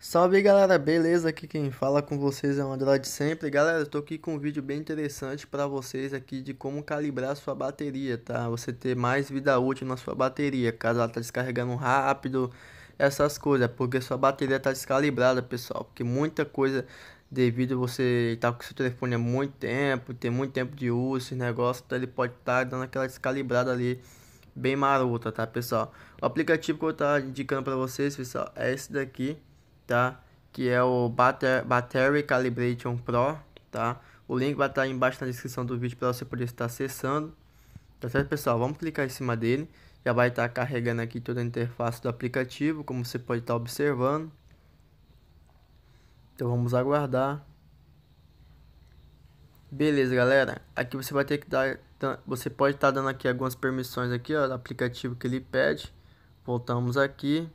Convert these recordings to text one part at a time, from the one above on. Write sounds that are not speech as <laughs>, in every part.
Salve galera, beleza? Aqui quem fala com vocês é o André de sempre. Galera, Estou tô aqui com um vídeo bem interessante para vocês aqui de como calibrar sua bateria, tá? Você ter mais vida útil na sua bateria, caso ela tá descarregando rápido, essas coisas, porque sua bateria tá descalibrada, pessoal, porque muita coisa devido a você estar tá com seu telefone há muito tempo, ter muito tempo de uso, esse negócio, então ele pode estar tá dando aquela descalibrada ali bem marota, tá, pessoal? O aplicativo que eu estou tá indicando para vocês, pessoal, é esse daqui, tá? Que é o Batter Battery Calibration Pro, tá? O link vai estar embaixo na descrição do vídeo para você poder estar acessando. Tá certo, pessoal? Vamos clicar em cima dele. Já vai estar carregando aqui toda a interface do aplicativo, como você pode estar observando. Então vamos aguardar. Beleza, galera. Aqui você vai ter que dar... Você pode estar tá dando aqui algumas permissões aqui, ó. Do aplicativo que ele pede. Voltamos aqui.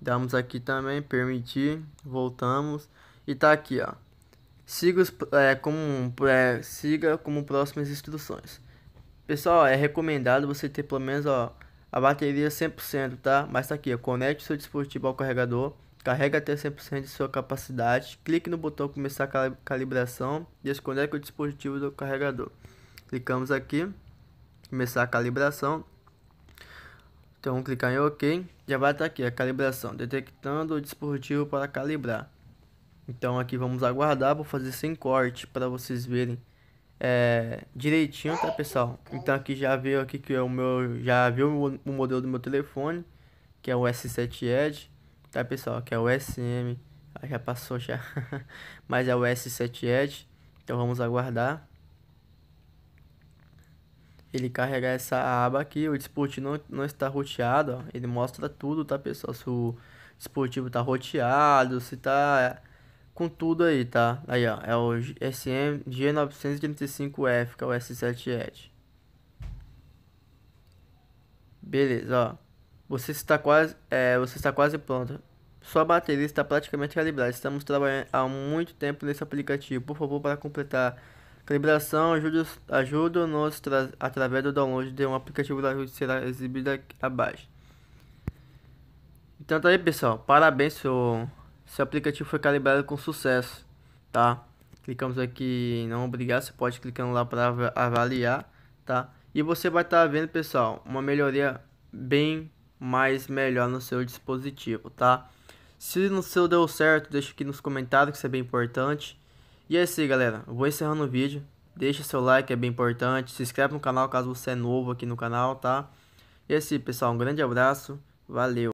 Damos aqui também, permitir. Voltamos. E tá aqui, ó. Siga, os, é, como, é, siga como próximas instruções. Pessoal, é recomendado você ter pelo menos, ó, a bateria 100%, tá? Mas tá aqui, ó. Conecte seu dispositivo ao carregador Carrega até 100% de sua capacidade. Clique no botão começar a calibração e desconecte o dispositivo do carregador. Clicamos aqui, começar a calibração. Então clicar em OK. Já vai estar aqui a calibração, detectando o dispositivo para calibrar. Então aqui vamos aguardar, vou fazer sem corte para vocês verem é, direitinho, tá pessoal? Então aqui já veio aqui que é o meu, já viu o modelo do meu telefone, que é o S7 Edge tá pessoal? Que é o SM, já passou já, <laughs> mas é o S7 Edge, então vamos aguardar. Ele carregar essa aba aqui, o dispositivo não, não está roteado, ó. ele mostra tudo, tá pessoal? Se o dispositivo tá roteado, se tá com tudo aí, tá? Aí, ó, é o SM G935F, que é o S7 Edge. Beleza, ó. Você está quase, é, você está quase pronto. Sua bateria está praticamente calibrada. Estamos trabalhando há muito tempo nesse aplicativo. Por favor, para completar calibração, ajude-nos através do download de um aplicativo da que será exibido abaixo. Então tá aí, pessoal. Parabéns, seu, seu aplicativo foi calibrado com sucesso, tá? Clicamos aqui em não obrigar, você pode clicando lá para avaliar, tá? E você vai estar tá vendo, pessoal, uma melhoria bem mais melhor no seu dispositivo, tá? Se no seu deu certo, deixa aqui nos comentários que isso é bem importante. E é isso aí, galera. Eu vou encerrando o vídeo. Deixa seu like, é bem importante. Se inscreve no canal caso você é novo aqui no canal, tá? E é isso aí, pessoal. Um grande abraço. Valeu.